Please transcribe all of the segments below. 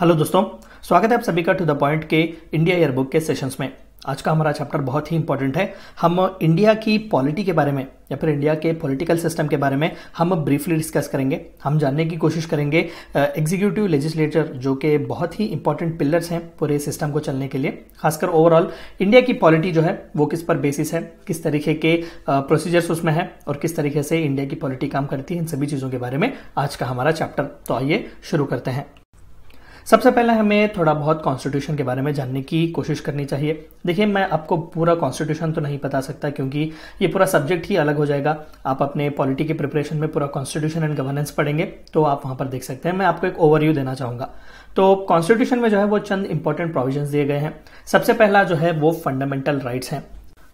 Hello दोस्तों स्वागत है आप सभी का टू द पॉइंट के इंडिया एयरबुक के सेशंस में आज का हमारा चैप्टर बहुत ही इंपॉर्टेंट है हम इंडिया की पॉलिटी के बारे में या फिर इंडिया के पॉलिटिकल सिस्टम के बारे में हम ब्रीफली डिस्कस करेंगे हम जानने की कोशिश करेंगे एग्जीक्यूटिव लेजिस्लेचर जो कि बहुत ही इंपॉर्टेंट पिलर्स हैं पूरे सिस्टम को चलने के लिए खासकर ओवरऑल इंडिया की पॉलिटी जो है वो किस पर बेसिस है किस तरीके के प्रोसीजर्स उसमें है और किस तरीके से इंडिया की पॉलिटी काम करती है इन सभी चीज़ों के बारे में आज का हमारा चैप्टर तो आइए शुरू करते हैं सबसे पहले हमें थोड़ा बहुत कॉन्स्टिट्यूशन के बारे में जानने की कोशिश करनी चाहिए देखिए मैं आपको पूरा कॉन्स्टिट्यूशन तो नहीं बता सकता क्योंकि ये पूरा सब्जेक्ट ही अलग हो जाएगा आप अपने पॉलिटी के प्रिपरेशन में पूरा कॉन्स्टिट्यूशन एंड गवर्नेंस पढ़ेंगे तो आप वहां पर देख सकते हैं मैं आपको एक ओवरव्यू देना चाहूंगा तो कॉन्स्टिट्यूशन में जो है वो चंद इंपॉर्टेंट प्रोविजन दिए गए हैं सबसे पहला जो है वो फंडामेंटल राइट्स हैं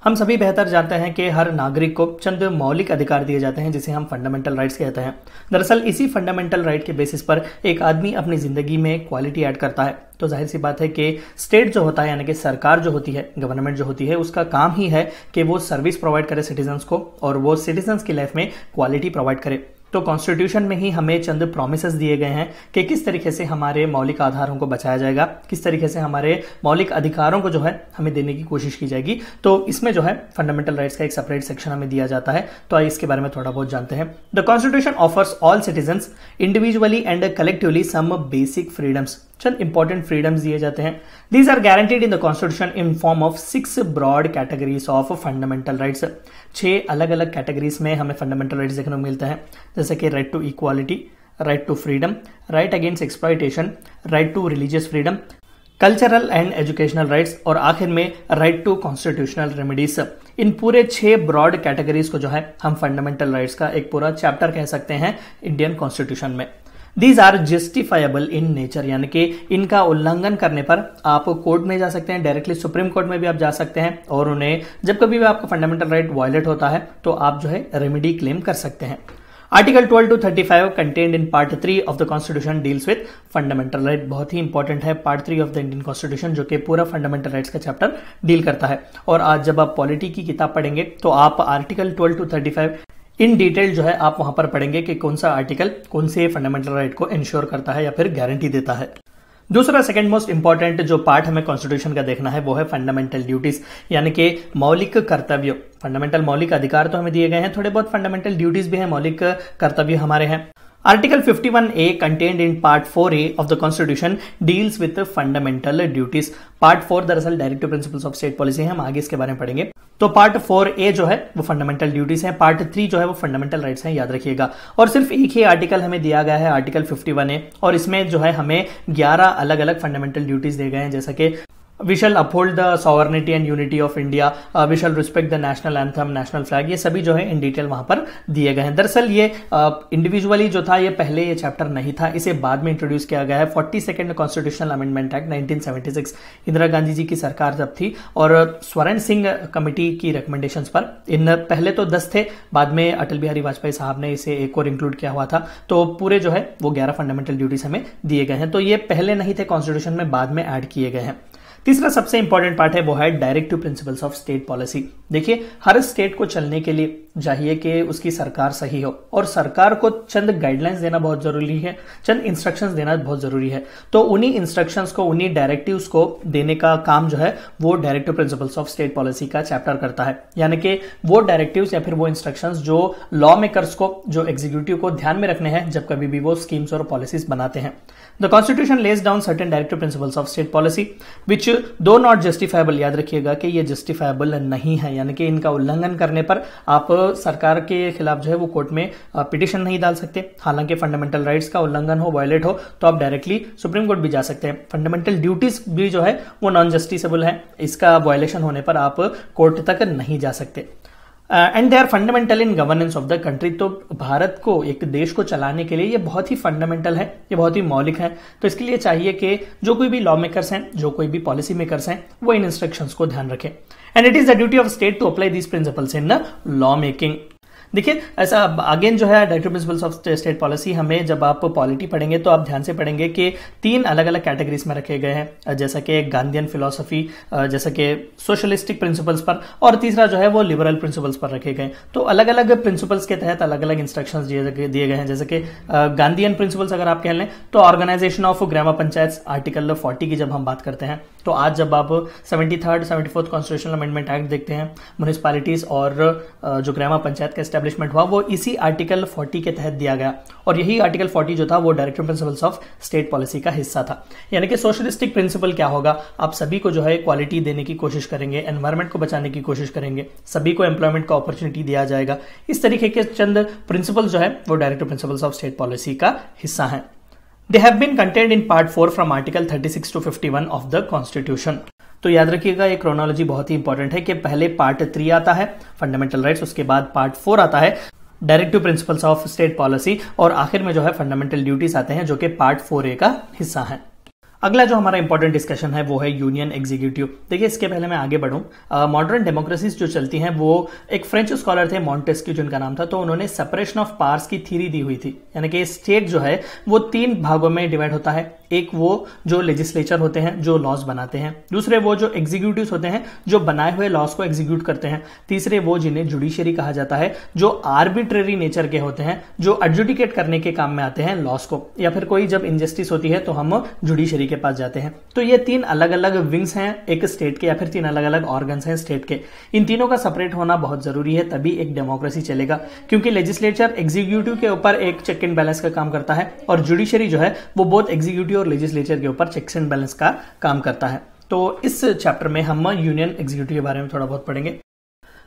हम सभी बेहतर जानते हैं कि हर नागरिक को चंद मौलिक अधिकार दिए जाते हैं जिसे हम फंडामेंटल राइट्स कहते हैं दरअसल इसी फंडामेंटल राइट के बेसिस पर एक आदमी अपनी ज़िंदगी में क्वालिटी ऐड करता है तो जाहिर सी बात है कि स्टेट जो होता है यानी कि सरकार जो होती है गवर्नमेंट जो होती है उसका काम ही है कि वो सर्विस प्रोवाइड करे सिटीजन्स को और वो सिटीजन्स की लाइफ में क्वालिटी प्रोवाइड करे तो कॉन्स्टिट्यूशन में ही हमें चंद प्रोमिस दिए गए हैं कि किस तरीके से हमारे मौलिक आधारों को बचाया जाएगा किस तरीके से हमारे मौलिक अधिकारों को जो है हमें देने की कोशिश की जाएगी तो इसमें जो है फंडामेंटल राइट्स का एक सेपरेट सेक्शन हमें दिया जाता है तो आइए इसके बारे में थोड़ा बहुत जानते हैं the constitution offers all citizens individually and collectively some basic freedoms चंद इंपॉर्टेंट फ्रीडम्स दिए जाते हैं these are guaranteed in the constitution in form of six broad categories of fundamental rights छह अलग अलग कैटेगरीज में हमें फंडामेंटल राइट्स देखने को मिलते हैं जैसे कि right to equality right to freedom right against exploitation right to religious freedom cultural and educational rights और आखिर में राइट टू कॉन्स्टिट्यूशनल रेमेडीज इन पूरे छह ब्रॉड कैटेगरीज को जो है हम फंडामेंटल राइट्स का एक पूरा चैप्टर कह सकते हैं इंडियन कॉन्स्टिट्यूशन में these are justifiable in nature यानी कि इनका उल्लंघन करने पर आप कोर्ट में जा सकते हैं डायरेक्टली सुप्रीम कोर्ट में भी आप जा सकते हैं और उन्हें जब कभी भी आपका फंडामेंटल राइट वायलेट होता है तो आप जो है रेमेडी क्लेम कर सकते हैं article 12 to 35 contained in part three of the constitution deals with fundamental right बहुत ही इंपॉर्टेंट है part three of the Indian constitution जो कि पूरा फंडामेंटल राइट्स का चैप्टर डील करता है और आज जब आप पॉलिटी की किताब पढ़ेंगे तो आप आर्टिकल 12 टू 35 इन डिटेल जो है आप वहां पर पढ़ेंगे कि कौन सा आर्टिकल कौन से फंडामेंटल राइट को इंश्योर करता है या फिर गारंटी देता है दूसरा सेकंड मोस्ट इंपॉर्टेंट जो पार्ट हमें कॉन्स्टिट्यूशन का देखना है वो है फंडामेंटल ड्यूटीज यानी कि मौलिक कर्तव्य फंडामेंटल मौलिक अधिकार तो हमें दिए गए हैं थोड़े बहुत फंडामेंटल ड्यूटीज भी हैं मौलिक कर्तव्य हमारे हैं Article 51A contained in Part 4A of the Constitution deals with the fundamental duties. Part 4 दरअसल directive principles of state policy है हम आगे इसके बारे में पढ़ेंगे तो पार्ट 4A जो है वो फंडामेंटल ड्यूटीज है पार्ट 3 जो है वो फंडामेंटल राइट्स हैं याद रखिएगा और सिर्फ एक ही आर्टिकल हमें दिया गया है आर्टिकल 51A और इसमें जो है हमें 11 अलग अलग फंडामेंटल ड्यूटीज दिए गए हैं जैसा कि we shall uphold the sovereignty and unity of India we shall respect the national anthem national flag ये सभी जो है इन डिटेल वहां पर दिए गए हैं दरअसल ये इंडिविजुअली uh, जो था ये पहले ये चैप्टर नहीं था इसे बाद में इंट्रोड्यूस किया गया है forty second constitutional amendment act six Indira Gandhi ji की सरकार जब थी और uh, स्वर्ण सिंह कमेटी की रिकमेंडेशन पर इन पहले तो दस थे बाद में अटल बिहारी वाजपेयी साहब ने इसे एक और इंक्लूड किया हुआ था तो पूरे जो है वो ग्यारह फंडामेंटल ड्यूटीज हमें दिए गए हैं तो ये पहले नहीं थे कॉन्स्टिट्यूशन में बाद में ऐड किए गए हैं तीसरा सबसे इंपॉर्टेंट पार्ट है वो है directive principles of state policy देखिए हर स्टेट को चलने के लिए चाहिए कि उसकी सरकार सही हो और सरकार को चंद गाइडलाइंस देना बहुत जरूरी है चंद इंस्ट्रक्शंस देना बहुत जरूरी है तो उन्हीं इंस्ट्रक्शंस को उन्हीं डायरेक्टिव्स को देने का काम जो है वो directive principles of state policy का चैप्टर करता है यानी कि वो डायरेक्टिव या फिर वो इंस्ट्रक्शन जो लॉ मेकर्स को जो एग्जीक्यूटिव को ध्यान में रखने हैं जब कभी भी वो स्कीम्स और पॉलिसीज बनाते हैं the constitution lays down certain directive principles of state policy which though not justifiable याद रखिएगा कि ये जस्टिफाइबल नहीं है यानी कि इनका उल्लंघन करने पर आप सरकार के खिलाफ जो है वो कोर्ट में पिटिशन नहीं डाल सकते हालांकि फंडामेंटल राइट्स का उल्लंघन हो वायलेट हो तो आप डायरेक्टली सुप्रीम कोर्ट भी जा सकते हैं फंडामेंटल ड्यूटीज भी जो है वो नॉन जस्टिसेबल है इसका वायलेशन होने पर आप कोर्ट तक नहीं जा सकते and they are fundamental in governance of the country तो भारत को एक देश को चलाने के लिए ये बहुत ही फंडामेंटल है ये बहुत ही मौलिक है तो इसके लिए चाहिए कि जो कोई भी लॉ मेकर्स हैं जो कोई भी पॉलिसी मेकर्स हैं वो इन इंस्ट्रक्शंस को ध्यान रखें and it is the duty of state to apply these principles in the law making देखिए ऐसा अगेन जो है director principles of state policy हमें जब आप पॉलिटी पढ़ेंगे तो आप ध्यान से पढ़ेंगे कि तीन अलग अलग कैटेगरीज में रखे गए हैं जैसा कि गांधियन फिलोसफी जैसा कि सोशलिस्टिक प्रिंसिपल्स पर और तीसरा जो है वो लिबरल प्रिंसिपल्स पर रखे गए तो अलग अलग प्रिंसिपल्स के तहत अलग अलग इंस्ट्रक्शन दिए गए हैं जैसे कि गांधियन प्रिंसिपल्स अगर आप कह लें तो organisation of grama panchayat article forty की जब हम बात करते हैं तो आज जब आप seventy third seventy fourth constitution amendment act देखते हैं म्यूनिसपालिटीज और जो ग्रामा पंचायत का स्टेप स्टैब्लिशमेंट हुआ वो इसी आर्टिकल 40 के तहत दिया गया और यही आर्टिकल 40 जो था वो director principles of state policy का हिस्सा था यानी कि सोशलिस्टिक प्रिंसिपल क्या होगा आप सभी को जो है क्वालिटी देने की कोशिश करेंगे एनवायरमेंट को बचाने की कोशिश करेंगे सभी को एम्प्लॉयमेंट का अपॉर्चुनिटी दिया जाएगा इस तरीके के चंद प्रिंसिपल जो है वो director principles of state policy का हिस्सा है They content in part four from article thirty six to fifty one of the constitution तो याद रखिएगा ये क्रोनोलॉजी बहुत ही इंपॉर्टेंट है कि पहले पार्ट थ्री आता है फंडामेंटल राइट्स उसके बाद पार्ट फोर आता है directive principles of state policy और आखिर में जो है फंडामेंटल ड्यूटीज आते हैं जो कि पार्ट फोर ए का हिस्सा है अगला जो हमारा इंपॉर्टेंट डिस्कशन है वो है यूनियन एग्जीक्यूटिव देखिए इसके पहले मैं आगे बढ़ूँ मॉडर्न डेमोक्रेसीज जो चलती हैं वो एक फ्रेंच स्कॉलर थे की जिनका नाम था तो उन्होंने सेपरेशन ऑफ पार्स की थीरी दी हुई थी यानी कि स्टेट जो है वो तीन भागों में डिवाइड होता है एक वो जो लेजिस्लेचर होते हैं जो लॉज बनाते हैं दूसरे वो जो एग्जीक्यूटिव होते हैं जो बनाए हुए लॉज को एग्जीक्यूट करते हैं तीसरे वो जिन्हें जुडिशियरी कहा जाता है जो आर्बिट्रेरी नेचर के होते हैं जो एडजुडिकेट करने के काम में आते हैं लॉस को या फिर कोई जब इनजस्टिस होती है तो हम जुडिशियरी के पास जाते हैं तो ये तीन अलग अलग विंग्स हैं एक स्टेट के या फिर तीन अलग अलग ऑर्गन्स हैं स्टेट के इन तीनों का सेपरेट होना बहुत जरूरी है तभी एक डेमोक्रेसी चलेगा क्योंकि लेजिस्लेचर एग्जीक्यूटिव के ऊपर एक चेक एंड बैलेंस का काम करता है और जुडिशरी जो है वो बहुत एग्जीक्यूटिव और लेजिस्लेचर के ऊपर चेक एंड बैलेंस का काम करता है तो इस चैप्टर में हम यूनियन एग्जीक्यूटिव के बारे में थोड़ा बहुत पढ़ेंगे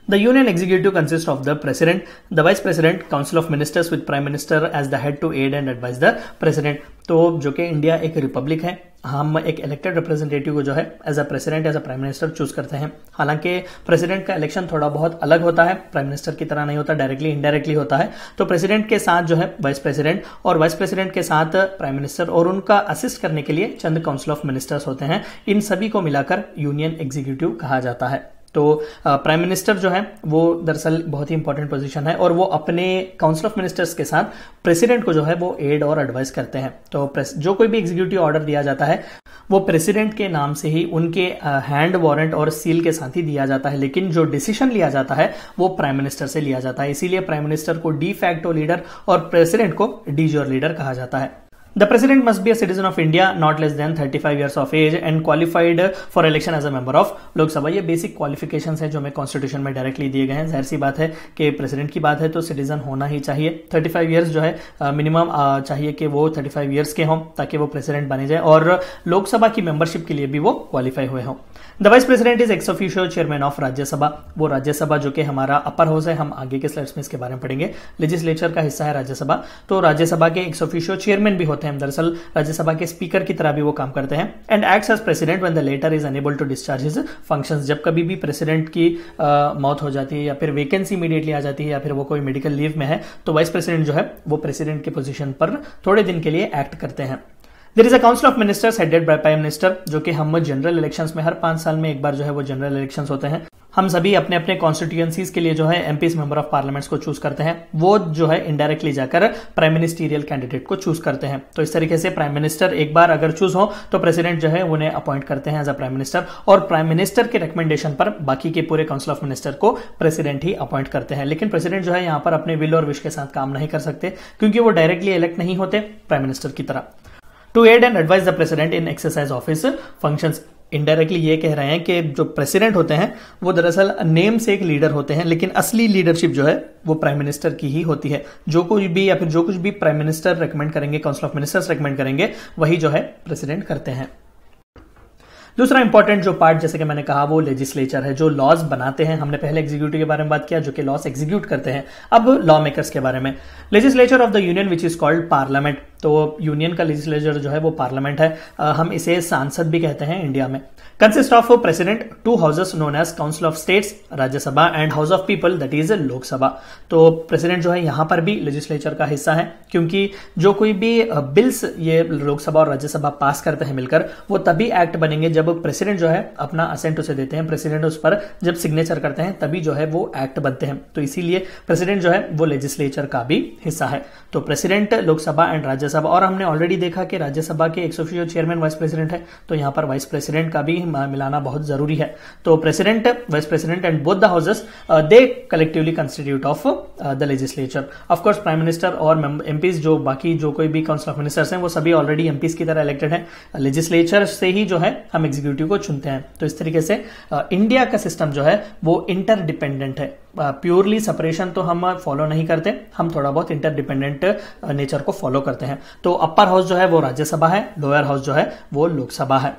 The Union Executive consists of the President, the Vice President, Council of Ministers with Prime Minister as the head to aid and advise the President. तो जो कि इंडिया एक रिपब्लिक है हम एक इलेक्टेड रिप्रेजेंटेटिव को जो है as a president as a prime minister choose करते हैं हालांकि प्रेसिडेंट का इलेक्शन थोड़ा बहुत अलग होता है प्राइम मिनिस्टर की तरह नहीं होता डायरेक्टली इनडायरेक्टली होता है तो प्रेसिडेंट के साथ जो है वाइस प्रेसिडेंट और वाइस प्रेसिडेंट के साथ प्राइम मिनिस्टर और उनका असिस्ट करने के लिए चंद काउंसिल ऑफ मिनिस्टर्स होते हैं इन सभी को मिलाकर यूनियन एग्जीक्यूटिव कहा जाता है तो प्राइम मिनिस्टर जो है वो दरअसल बहुत ही इंपॉर्टेंट पोजीशन है और वो अपने काउंसिल ऑफ मिनिस्टर्स के साथ प्रेसिडेंट को जो है वो एड और एडवाइस करते हैं तो जो कोई भी एग्जीक्यूटिव ऑर्डर दिया जाता है वो प्रेसिडेंट के नाम से ही उनके हैंड वारंट और सील के साथ ही दिया जाता है लेकिन जो डिसीशन लिया जाता है वो प्राइम मिनिस्टर से लिया जाता है इसीलिए प्राइम मिनिस्टर को डी फैक्टो लीडर और प्रेसिडेंट को डी जोर लीडर कहा जाता है The president must be a citizen of India, not less than 35 years of age and qualified for election as a member of Lok Sabha. ये basic qualifications है जो हमें constitution में directly दिए गए हैं जाहिर सी बात है कि president की बात है तो citizen होना ही चाहिए 35 years जो है minimum चाहिए कि वो 35 years के हों ताकि वो president बने जाए और लोकसभा की membership के लिए भी वो qualify हुए हों the vice president is ex officio chairman of Rajya Sabha वो राज्यसभा जो कि हमारा अपर हाउस है हम आगे के स्लाइड्स में इसके बारे में पढ़ेंगे लेजिस्लेचर का हिस्सा है राज्यसभा तो राज्यसभा के एक्स ऑफिशियल चेयरमैन भी होते हैं दरअसल राज्यसभा के स्पीकर की तरह भी वो काम करते हैं and act as president when the latter is unable to discharge his function जब कभी भी प्रेसिडेंट की आ, मौत हो जाती है या फिर वेकेंसी इमीडिएटली आ जाती है या फिर वो कोई मेडिकल लीव में है तो वाइस प्रेसिडेंट जो है वो प्रेसिडेंट के पोजिशन पर थोड़े दिन के लिए एक्ट करते हैं there is a council of ministers headed by prime minister जो कि हम जनरल इलेक्शंस में हर पांच साल में एक बार जो है वो जनरल इलेक्शंस होते हैं हम सभी अपने अपने कॉन्स्टिट्यूएंसीज के लिए जो है एमपीस मेंबर ऑफ पार्लियामेंट्स को चूज करते हैं वो जो है इंडायरेक्टली जाकर प्राइम मिनिस्टीरियल कैंडिडेट को चूज करते हैं तो इस तरीके से प्राइम मिनिस्टर एक बार अगर चूज हो तो प्रेसिडेंट जो है उन्हें अपॉइंट करते हैं एज अ प्राइम मिनिस्टर और प्राइम मिनिस्टर के रिकमेंडेशन पर बाकी के पूरे काउंसिल ऑफ मिनिस्टर को प्रेसिडेंट ही अपॉइंट करते हैं लेकिन प्रेसिडेंट जो है यहाँ पर अपने विल और विश के साथ काम नहीं कर सकते क्योंकि वो डायरेक्टली इलेक्ट नहीं होते प्राइम मिनिस्टर की तरह to aid and advise the president in exercise office function indirectly ये कह रहे हैं कि जो प्रेसिडेंट होते हैं वो दरअसल नेम से एक लीडर होते हैं लेकिन असली लीडरशिप जो है वो प्राइम मिनिस्टर की ही होती है जो कुछ भी या फिर जो कुछ भी प्राइम मिनिस्टर रेकमेंड करेंगे काउंसिल ऑफ मिनिस्टर्स रेकमेंड करेंगे वही जो है प्रेसिडेंट करते हैं दूसरा इंपॉर्टेंट जो पार्ट जैसे कि मैंने कहा वो लेजिस्लेचर है जो लॉज बनाते हैं हमने पहले एग्जीक्यूटिव के बारे में बात किया जो कि लॉज एग्जीक्यूट करते हैं अब लॉ मेकर्स के बारे में legislature of the union which is called parliament तो यूनियन का लेजिस्लेचर जो है वो पार्लियामेंट है हम इसे सांसद भी कहते हैं इंडिया में consist of president two houses known as council of states Rajya Sabha and house of people that is Lok Sabha तो प्रेसिडेंट जो है यहां पर भी लेजिस्लेचर का हिस्सा है क्योंकि जो कोई भी बिल्स ये लोकसभा और राज्यसभा पास करते हैं मिलकर वो तभी एक्ट बनेंगे जब प्रेसिडेंट जो है अपना असेंट उसे देते हैं प्रेसिडेंट उस पर जब सिग्नेचर करते हैं तभी जो है वो एक्ट बनते हैं तो इसीलिए प्रेसिडेंट जो है वो लेजिस्लेचर का भी हिस्सा है तो प्रेसिडेंट लोकसभा एंड राज्यसभा राज्यसभा और हमने ऑलरेडी देखा कि राज्यसभा के एक जो चेयरमैन वाइस प्रेसिडेंट है तो यहां पर वाइस प्रेसिडेंट का भी मिलाना बहुत जरूरी है तो president vice president and both the houses they collectively constitute of the legislature of course prime minister और एमपीज जो बाकी जो कोई भी काउंसिल ऑफ मिनिस्टर्स हैं वो सभी ऑलरेडी एमपीज की तरह इलेक्टेड है लेजिस्लेचर से ही जो है हम एग्जीक्यूटिव को चुनते हैं तो इस तरीके से इंडिया uh, का सिस्टम जो है वो इंटरडिपेंडेंट है प्योरली सेपरेशन तो हम फॉलो नहीं करते हम थोड़ा बहुत इंटरडिपेंडेंट नेचर को फॉलो करते हैं तो अपर हाउस जो है वो राज्यसभा है लोअर हाउस जो है वो लोकसभा है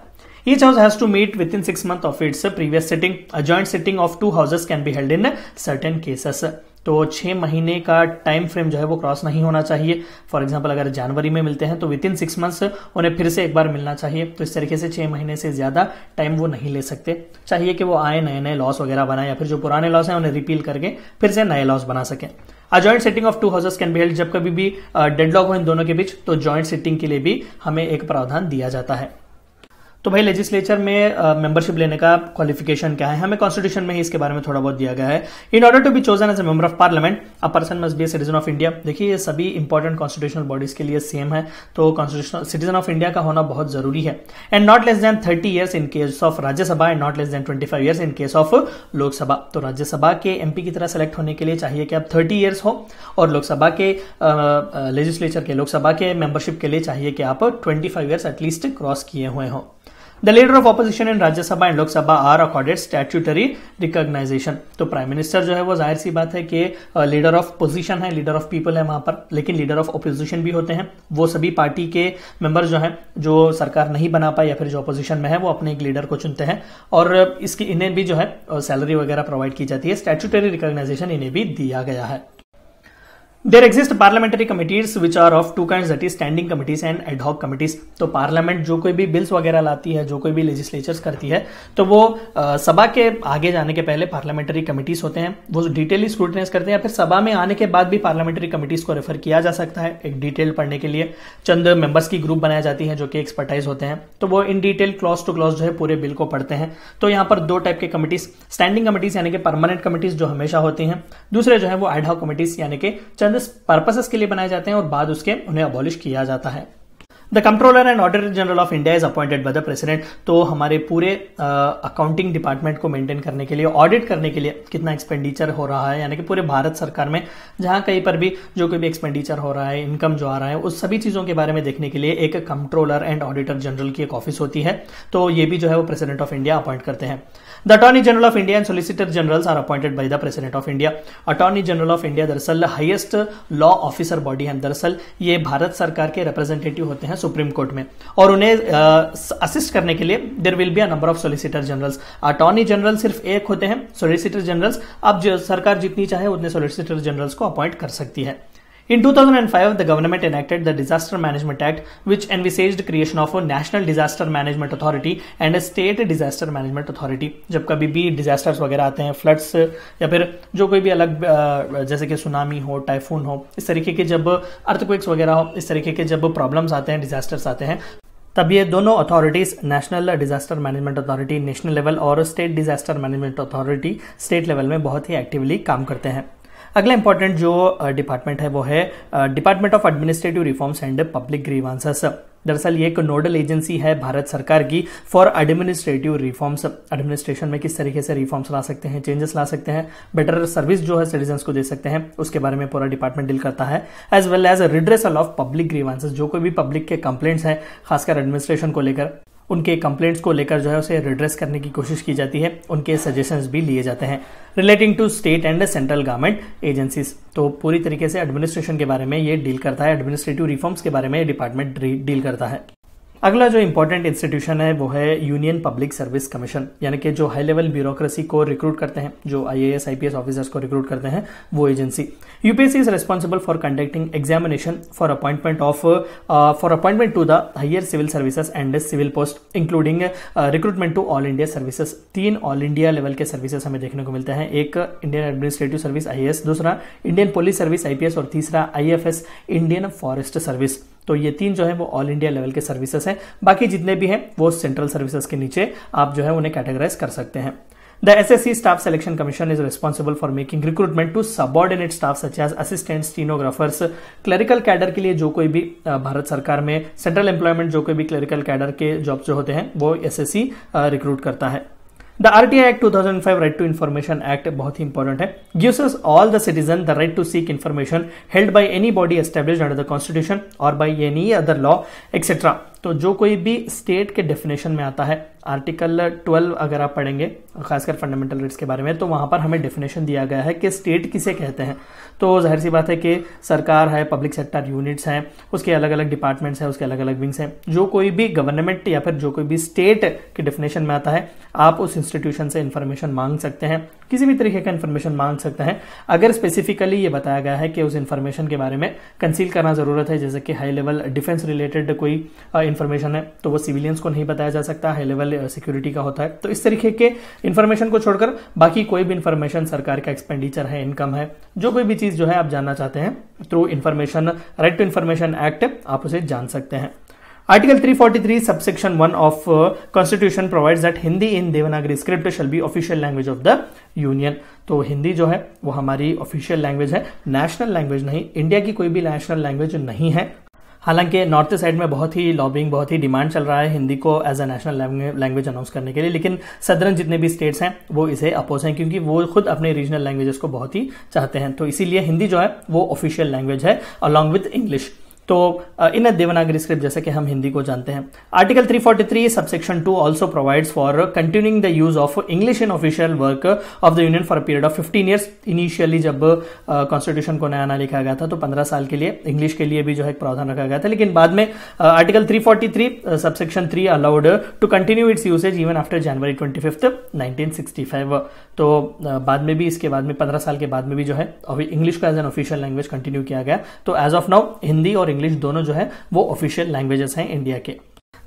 Each house has to meet within six month of its previous sitting. A joint sitting of two houses can be held in certain cases. तो छह महीने का टाइम फ्रेम जो है वो क्रॉस नहीं होना चाहिए फॉर एग्जाम्पल अगर जनवरी में मिलते हैं तो विद इन सिक्स मंथ्स उन्हें फिर से एक बार मिलना चाहिए तो इस तरीके से छह महीने से ज़्यादा टाइम वो नहीं ले सकते चाहिए कि वो आए नए नए लॉस वगैरह बनाए या फिर जो पुराने लॉस हैं उन्हें रिपील करके फिर से नए लॉस बना सके a joint sitting of two houses can be held जब कभी भी डेडलॉक हो इन दोनों के बीच तो जॉइंट सिटिंग के लिए भी हमें एक प्रावधान दिया जाता है तो भाई लेजिस्लेचर में मेंबरशिप लेने का क्वालिफिकेशन क्या है हमें कॉन्स्टिट्यूशन में ही इसके बारे में थोड़ा बहुत दिया गया है in order to be chosen as a member of parliament a person must be a citizen of India देखिए ये सभी इंपॉर्टेंट कॉन्स्टिट्यूशनल बॉडीज के लिए सेम है तो कॉन्स्टिट्यूशन सिटीजन ऑफ इंडिया का होना बहुत जरूरी है and not less than thirty years in case of Rajya Sabha and not less than twenty five years in case of Lok Sabha तो राज्यसभा के एमपी की तरह सेलेक्ट होने के लिए चाहिए कि आप थर्टी ईयर्स हो और लोकसभा के लेजिस्लेचर के लोकसभा के मेंबरशिप के लिए चाहिए कि आप twenty five years at least cross किए हुए हों The leader of opposition in Rajya Sabha and Lok Sabha are accorded statutory recognition तो प्राइम मिनिस्टर जो है वो जाहिर सी बात है कि लीडर ऑफ पोजिशन है लीडर ऑफ पीपल है वहां पर लेकिन लीडर ऑफ ऑपोजिशन भी होते हैं वो सभी पार्टी के मेंबर जो है जो सरकार नहीं बना पाए या फिर जो अपोजिशन में है वो अपने एक लीडर को चुनते हैं और इसकी इन्हें भी जो है सैलरी वगैरह प्रोवाइड की जाती है स्टैचूटरी रिकॉग्नाइजेशन इन्हें भी दिया गया है There exist parliamentary committees which are of two kinds that is standing committees and ad hoc committees. तो पार्लियामेंट जो कोई भी बिल्स वगैरह लाती है जो कोई भी लेजिस्लेचर्स करती है तो वो आ, सभा के आगे जाने के पहले पार्लियामेंटरी कमिटीज होते हैं वो डिटेली स्क्रूटनाइज करते हैं फिर सभा में आने के बाद भी पार्लियामेंटरी कमिटीज को रेफर किया जा सकता है एक डिटेल पढ़ने के लिए चंद मेंबर्स की ग्रुप बनाई जाती है जो कि एक्सपर्टाइज होते हैं तो वो in detail clause to clause जो है पूरे बिल को पढ़ते हैं तो यहाँ पर दो टाइप के कमिटीज स्टैंडिंग कमिटीज यानी कि परमानेंट कमिटीज जो हमेशा होती हैं दूसरे जो है वो एडहॉक कमिटीज यानी कि चंद सर्विस पर्पसेस के लिए बनाए जाते हैं और बाद उसके उन्हें अबॉलिश किया जाता है the controller and auditor general of India is appointed by the president तो हमारे पूरे अकाउंटिंग uh, डिपार्टमेंट को मेंटेन करने के लिए ऑडिट करने के लिए कितना एक्सपेंडिचर हो रहा है यानी कि पूरे भारत सरकार में जहां कहीं पर भी जो कोई भी एक्सपेंडिचर हो रहा है इनकम जो आ रहा है उस सभी चीज़ों के बारे में देखने के लिए एक कंट्रोलर एंड ऑडिटर जनरल की एक ऑफिस होती है तो ये भी जो है वो प्रेसिडेंट ऑफ इंडिया अपॉइंट करते हैं the attorney General of India and Solicitor Generals are appointed by the President of India. Attorney General of India दरअसल हाईएस्ट लॉ ऑफिसर बॉडी है दरअसल ये भारत सरकार के रिप्रेजेंटेटिव होते हैं सुप्रीम कोर्ट में और उन्हें असिस्ट करने के लिए there will be a number of solicitor general attorney general सिर्फ एक होते हैं सोलिसिटर जनरल्स अब सरकार जितनी चाहे उतने सोलिसिटर जनरल्स को अपॉइंट कर सकती है In 2005, the government enacted the Disaster Management Act, which envisaged creation of a National Disaster Management Authority and a State Disaster Management Authority. जब कभी भी डिजास्टर्स वगैरह आते हैं फ्लड्स या फिर जो कोई भी अलग जैसे कि सुनामी हो टाइफून हो इस तरीके के जब earthquakes वगैरह हो इस तरीके के जब problems आते हैं डिजास्टर्स आते हैं तब ये दोनों authorities national disaster management authority national level और state disaster management authority state level में बहुत ही एक्टिवली काम करते हैं अगला इंपॉर्टेंट जो डिपार्टमेंट है वो है department of administrative reforms and public grievances दरअसल ये एक नोडल एजेंसी है भारत सरकार की फॉर एडमिनिस्ट्रेटिव रिफॉर्म्स एडमिनिस्ट्रेशन में किस तरीके से रिफॉर्म्स ला सकते हैं चेंजेस ला सकते हैं बेटर सर्विस जो है सिटीजन को दे सकते हैं उसके बारे में पूरा डिपार्टमेंट डील करता है as well as redressal of public grievances जो कोई भी पब्लिक के कंप्लेंट्स हैं खासकर एडमिनिस्ट्रेशन को लेकर उनके कंप्लेंट्स को लेकर जो है उसे रिड्रेस करने की कोशिश की जाती है उनके सजेशंस भी लिए जाते हैं relating to state and central government agencies तो पूरी तरीके से एडमिनिस्ट्रेशन के बारे में ये डील करता है एडमिनिस्ट्रेटिव रिफॉर्म्स के बारे में डिपार्टमेंट डील करता है अगला जो इम्पोर्टेंट इंस्टीट्यूशन है वो है यूनियन पब्लिक सर्विस कमीशन यानी कि जो हाई लेवल ब्यूरोक्रेसी को रिक्रूट करते हैं जो आईएएस आईपीएस ऑफिसर्स को रिक्रूट करते हैं वो agency UPSC is responsible for conducting examination for appointment of for appointment to the higher civil services and civil post including recruitment to all India services तीन all India level के services हमें देखने को मिलते हैं एक इंडियन एडमिनिस्ट्रेटिव सर्विस आई दूसरा Indian police service IPS और तीसरा आई इंडियन फॉरेस्ट सर्विस तो ये तीन जो है वो ऑल इंडिया लेवल के सर्विसेज हैं बाकी जितने भी हैं वो सेंट्रल सर्विसेज के नीचे आप जो है उन्हें कैटेगराइज कर सकते हैं S C staff selection commission is responsible for making recruitment to subordinate staff such as assistant stenographers clerical cadre के लिए जो कोई भी भारत सरकार में सेंट्रल एम्प्लॉयमेंट जो कोई भी क्लरिकल कैडर के जॉब जो होते हैं वो एस एस सी रिक्रूट करता है the R T I act two thousand five right to information act बहुत ही इंपॉर्टेंट है gives us all the citizen the right to seek information held by any body establish under the constitution और by any other law etcetera तो जो कोई भी state के definition में आता है आर्टिकल 12 अगर आप पढ़ेंगे खासकर फंडामेंटल राइट्स के बारे में तो वहां पर हमें डेफिनेशन दिया गया है कि स्टेट किसे कहते हैं तो जाहिर सी बात है कि सरकार है पब्लिक सेक्टर यूनिट्स हैं उसके अलग अलग डिपार्टमेंट्स हैं उसके अलग अलग विंग्स हैं जो कोई भी गवर्नमेंट या फिर जो कोई भी स्टेट के डेफिनेशन में आता है आप उस इंस्टीट्यूशन से इन्फॉर्मेशन मांग सकते हैं किसी भी तरीके का इन्फॉर्मेशन मांग सकते हैं अगर स्पेसिफिकली ये बताया गया है कि उस इन्फॉर्मेशन के बारे में कंसील करना ज़रूरत है जैसे कि हाई लेवल डिफेंस रिलेटेड कोई इन्फॉर्मेशन है तो वो सिविलियंस को नहीं बताया जा सकता हाई लेवल सिक्योरिटी का होता है तो इस तरीके के इन्फॉर्मेशन को छोड़कर बाकी कोई भी इन्फॉर्मेशन सरकार का एक्सपेंडिचर है इनकम है जो कोई भी चीज़ जो है आप जानना चाहते हैं through information right to information act आप उसे जान सकते हैं article 343, subsection subsection one of constitution provides that Hindi in Devanagari script shall be official language of the union तो हिंदी जो है वो हमारी ऑफिशियल लैंग्वेज है नेशनल लैंग्वेज नहीं इंडिया की कोई भी नेशनल लैंग्वेज नहीं है हालांकि नॉर्थ साइड में बहुत ही लॉबिंग बहुत ही डिमांड चल रहा है हिंदी को as a national language announce करने के लिए लेकिन सदरन जितने भी स्टेट्स हैं वो इसे अपोज हैं क्योंकि वो खुद अपने रीजनल लैंग्वेजेस को बहुत ही चाहते हैं तो इसीलिए हिंदी जो है वो ऑफिशियल लैंग्वेज है अलॉन्ग विथ इंग्लिश तो इन देवनागरी स्क्रिप्ट जैसे कि हम हिंदी को जानते हैं article 343 subsection two also provides for continuing the use of English in official work of the union for period of 15 years initially जब कॉन्स्टिट्यूशन uh, को नया ना लिखा गया था तो 15 साल के लिए इंग्लिश के लिए भी जो है प्रावधान रखा गया था लेकिन बाद में article three forty three subsection three allowed to continue its usage even after January twenty fifth तो बाद में भी इसके बाद में पंद्रह साल के बाद में भी जो है अभी इंग्लिश को as an official language continue किया गया तो एज ऑफ नाउ हिंदी और इंग्लिश दोनों जो है वो ऑफिशियल लैंग्वेजेस हैं इंडिया के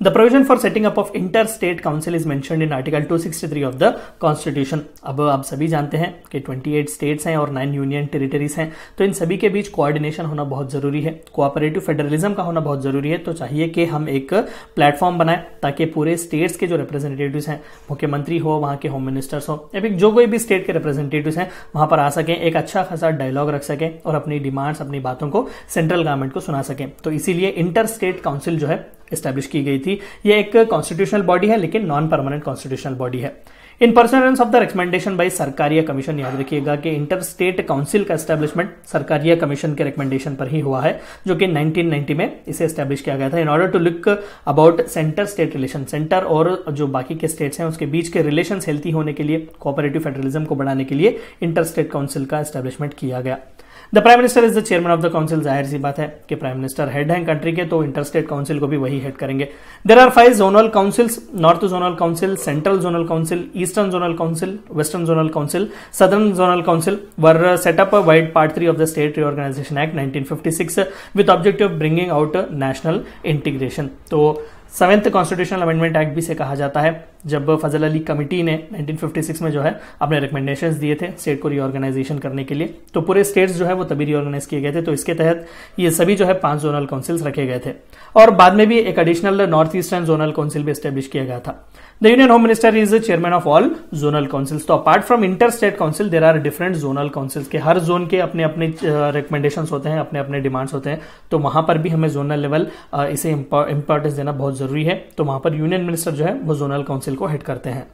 The provision for setting up of interstate council is mentioned in Article 263 of the Constitution. अब आप सभी जानते हैं कि 28 स्टेट्स हैं और 9 यूनियन टेरिटरीज हैं तो इन सभी के बीच कोऑर्डिनेशन होना बहुत ज़रूरी है कोऑपरेटिव फेडरलिज्म का होना बहुत ज़रूरी है तो चाहिए कि हम एक प्लेटफॉर्म बनाएं ताकि पूरे स्टेट्स के जो रिप्रेजेंटेटिव्स हैं मुख्यमंत्री हो वहाँ के होम मिनिस्टर्स हो या फिर जो कोई भी स्टेट के रिप्रेजेंटेटिव हैं वहां पर आ सकें एक अच्छा खासा डायलॉग रख सकें और अपनी डिमांड्स अपनी बातों को सेंट्रल गवर्नमेंट को सुना सकें तो इसीलिए इंटर स्टेट काउंसिल जो है स्टैब्लिश की गई थी यह एक कॉन्स्टिट्यूशनल बॉडी है लेकिन नॉन परमानेंट कॉन्स्टिट्यूशनल बॉडी है in pursuance of the recommendation by Sarkaria commission याद रखिएगा कि इंटर स्टेट काउंसिल का एस्टेब्लिशमेंट सरकारिया कमीशन के रिकमेंडेशन पर ही हुआ है जो कि 1990 में इसे एस्टेब्लिश किया गया था in order to look about centre state relation centre और जो बाकी के स्टेट्स हैं उसके बीच के रिलेशन हेल्थी होने के लिए कोऑपरेटिव फेडरलिज्म को बढ़ाने के लिए इंटर स्टेट काउंसिल का एस्टेब्लिशमेंट किया गया the prime minister is the chairman of the council जाहिर सी बात है कि प्राइम मिनिस्टर हेड हैं कंट्री के तो इंटरस्टेट काउंसिल को भी वही हेड करेंगे there are five zonal councils north zonal council central zonal council eastern zonal council western zonal council southern zonal council were set up vide part three of the state organisation act 1956 with objective bringing out national integration तो seventh constitutional amendment act भी से कहा जाता है जब फजल Ali committee ने 1956 में जो है अपने रिकमेंडेशंस दिए थे स्टेट को रीऑर्गेनाइजेशन करने के लिए तो पूरे स्टेट्स जो है वो तभी रीऑर्गेनाइज किए गए थे तो इसके तहत ये सभी जो है पांच जोनल काउंसिल्स रखे गए थे और बाद में भी एक additional north eastern zonal council भी स्टेब्लिश किया गया था the union home minister is chairman of all zonal councils तो apart from inter state council there are different zonal councils के हर जोन के अपने अपने रिकमेंडेशन होते हैं अपने अपने डिमांड्स होते हैं तो वहां पर भी हमें जोनल लेवल इसे इंपॉर्टेंस देना बहुत जरूरी है तो वहां पर यूनियन मिनिस्टर जो है वो जोनल काउंसिल काउंसिल को हेड करते हैं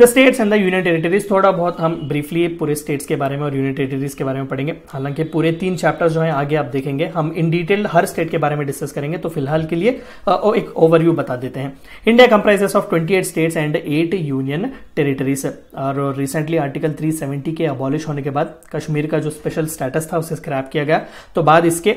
the states and the union territories थोड़ा बहुत हम ब्रीफली पूरे स्टेट्स के बारे में और यूनियन टेरिटरीज के बारे में पढ़ेंगे हालांकि पूरे तीन चैप्टर्स जो हैं आगे आप देखेंगे हम इन डिटेल हर स्टेट के बारे में डिस्कस करेंगे तो फिलहाल के लिए आ, एक ओवरव्यू बता देते हैं India comprises of twenty eight states and eight union territories और रिसेंटली आर्टिकल 370 के अबॉलिश होने के बाद कश्मीर का जो स्पेशल स्टेटस था उसे स्क्रैप किया गया तो बाद इसके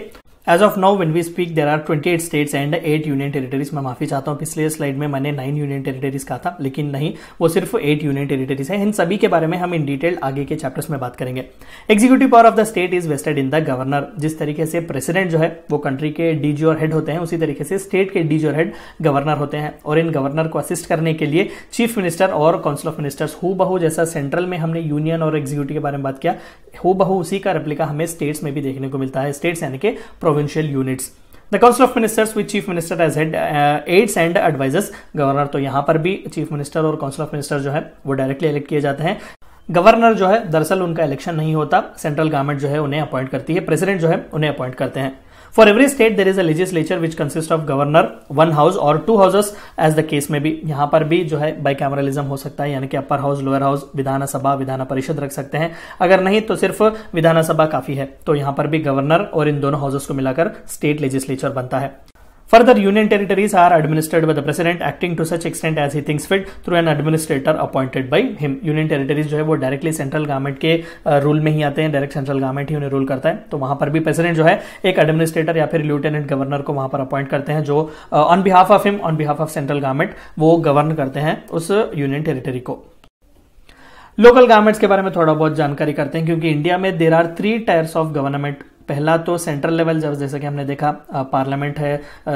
as of now when we speak there are 28 states and 8 union territories मैं माफी चाहता हूँ पिछले स्लाइड में मैंने 9 यूनियन टेरिटरीज कहा था लेकिन नहीं वो सिर्फ 8 यूनियन टेरिटरीज है इन सभी के बारे में हम इन डिटेल आगे के चैप्टर्स में बात करेंगे executive power of the state is vested in the governor जिस तरीके से प्रेसिडेंट जो है वो कंट्री के डीजी और हेड होते हैं उसी तरीके से स्टेट के डीजी और हेड गवर्नर होते हैं और इन गवर्नर को असिस्ट करने के लिए चीफ मिनिस्टर और काउंसिल ऑफ मिनिस्टर्स हु बहु जैसा सेंट्रल में हमने यूनियन और एग्जीक्यूटिव के बारे में बात किया हु बहु उसी का रेप्लिका हमें स्टेट्स में भी देखने को मिलता है स्टेट्स यानी कि provincial units the council of ministers with chief minister as head aids and advisers governor तो यहां पर भी चीफ मिनिस्टर और काउंसिल ऑफ मिनिस्टर जो है वो डायरेक्टली इलेक्ट किए जाते हैं गवर्नर जो है दरअसल उनका इलेक्शन नहीं होता सेंट्रल गवर्नमेंट जो है उन्हें अपॉइंट करती है प्रेसिडेंट जो है उन्हें अपॉइंट करते हैं for every state there is a legislature which consist of governor one house और two houses as the case में भी यहां पर भी जो है बाई कैमरलिज्म हो सकता है यानी कि upper house lower house Vidhan Sabha Vidhan Parishad रख सकते हैं अगर नहीं तो सिर्फ विधानसभा काफी है तो यहां पर भी गवर्नर और इन दोनों हाउसेस को मिलाकर स्टेट लेजिस्लेचर बनता है Further, union territories are administered by the president acting to such extent as he thinks fit through an administrator appointed by him. Union territories जो है वो directly central government के रूल में ही आते हैं direct central government ही उन्हें rule करता है तो वहां पर भी president जो है एक administrator या फिर lieutenant governor को वहां पर appoint करते हैं जो on behalf of him, on behalf of central government वो govern करते हैं उस union territory को लोकल गवर्नमेंट्स के बारे में थोड़ा बहुत जानकारी करते हैं क्योंकि इंडिया में there are three tiers of government पहला तो सेंट्रल लेवल जब जैसे कि हमने देखा पार्लियामेंट है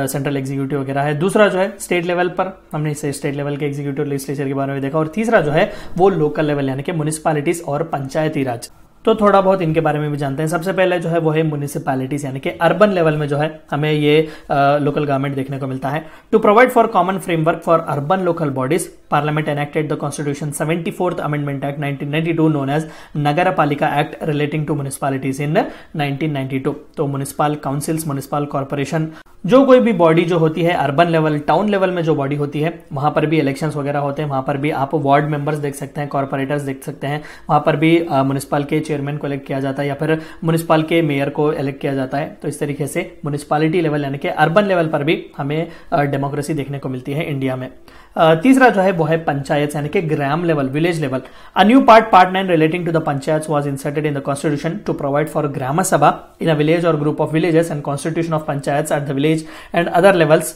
सेंट्रल एग्जीक्यूटिव वगैरह है दूसरा जो है स्टेट लेवल पर हमने इसे स्टेट लेवल के एग्जीक्यूटिव लेजिस्लेचर के बारे में देखा और तीसरा जो है वो लोकल लेवल यानी कि म्यूनिसपालिटीज और पंचायती राज तो थोड़ा बहुत इनके बारे में भी जानते हैं सबसे पहले जो है वो है म्यूनिसपालिटीज यानी कि अर्बन लेवल में जो है हमें ये लोकल गवर्नमेंट देखने को मिलता है to provide for common framework for urban local bodies Parliament enacted the Constitution 74th Amendment Act 1992 known as Nagarapalika Act relating to municipalities in 1992 तो municipal councils municipal corporation जो कोई भी बॉडी जो होती है अर्बन लेवल टाउन लेवल में जो body होती है वहां पर भी इलेक्शंस वगैरह होते हैं वहां पर भी आप वार्ड मेंबर्स देख सकते हैं कॉर्पोरेटर्स देख सकते हैं वहां पर भी म्यूनिसपाल के चेयरमैन को इलेक्ट किया जाता है या फिर म्यूनिसपाल के मेयर को इलेक्ट किया जाता है तो इस तरीके से म्यूनिसपालिटी लेवल यानी कि अर्बन लेवल पर भी हमें डेमोक्रेसी देखने को मिलती है इंडिया में तीसरा जो है वो है पंचायत यानी कि ग्राम level village level a new part part nine relating to the panchayat was inserted in the constitution to provide for gram sabha in a village और group of villages and constitution of panchayat at the village and other levels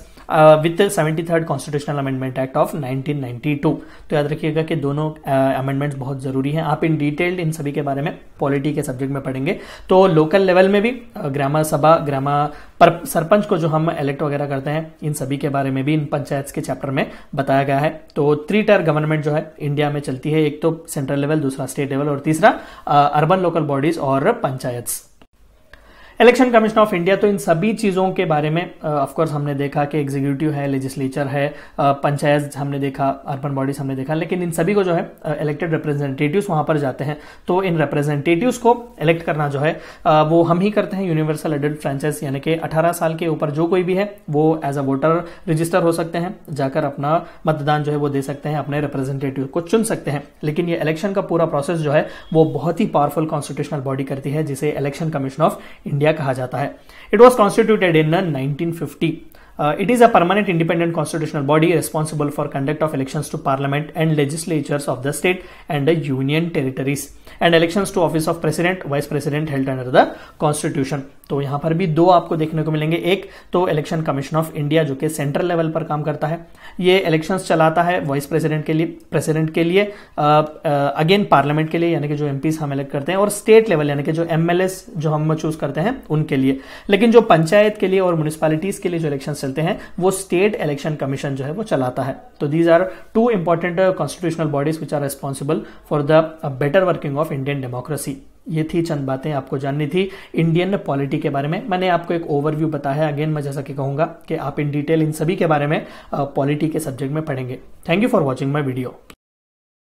with seventy third constitutional amendment act of 1992 तो याद रखिएगा कि दोनों amendments uh, बहुत जरूरी हैं आप इन डिटेल्ड इन सभी के बारे में पॉलिटी के सब्जेक्ट में पढ़ेंगे तो लोकल लेवल में भी ग्रामा सभा ग्रामा पर सरपंच को जो हम इलेक्ट वगैरह करते हैं इन सभी के बारे में भी इन पंचायत के चैप्टर में बताया गया है तो थ्री टायर गवर्नमेंट जो है इंडिया में चलती है एक तो सेंट्रल लेवल दूसरा स्टेट लेवल और तीसरा अर्बन लोकल बॉडीज और panchayat election commission of India तो इन सभी चीज़ों के बारे में ऑफकोर्स हमने देखा कि एग्जीक्यूटिव है लेजिस्लेचर है पंचायत हमने देखा अर्बन बॉडीज हमने देखा लेकिन इन सभी को जो है इलेक्टेड रिप्रेजेंटेटिव वहां पर जाते हैं तो इन रिप्रेजेंटेटिव को इलेक्ट करना जो है वो हम ही करते हैं यूनिवर्सल एडल्ट फ्रेंचाइज यानी कि अठारह साल के ऊपर जो कोई भी है वो एज अ वोटर रजिस्टर हो सकते हैं जाकर अपना मतदान जो है वो दे सकते हैं अपने रिप्रेजेंटेटिव को चुन सकते हैं लेकिन ये इलेक्शन का पूरा प्रोसेस जो है वो बहुत ही पावरफुल कॉन्स्टिट्यूशनल बॉडी करती है जिसे election commission of India India कहा जाता है it was constituted in nineteen fifty it is a permanent independent constitutional body responsible for conduct of elections to parliament and legislatures of the state and the union territories and election to office of president vice president held under the constitution तो यहां पर भी दो आपको देखने को मिलेंगे एक तो इलेक्शन कमीशन ऑफ इंडिया जो कि सेंट्रल लेवल पर काम करता है ये इलेक्शंस चलाता है वाइस प्रेसिडेंट के लिए प्रेसिडेंट के लिए अगेन पार्लियामेंट के लिए यानी कि जो एमपीज हम इलेक्ट करते हैं और स्टेट लेवल यानी कि जो एमएलएस जो हम चूज करते हैं उनके लिए लेकिन जो पंचायत के लिए और म्यूनिसपालिटीज के लिए जो इलेक्शन चलते हैं वो स्टेट इलेक्शन कमीशन जो है वो चलाता है तो these are two important constitutional bodies which are responsible for the better working of of Indian democracy ये थी चंद बातें आपको जाननी थी इंडियन पॉलिटी के बारे में मैंने आपको एक ओवरव्यू बताया अगेन मैं जैसा कि कहूंगा कि आप इन डिटेल इन सभी के बारे में पॉलिटी के सब्जेक्ट में पढ़ेंगे thank you for watching my video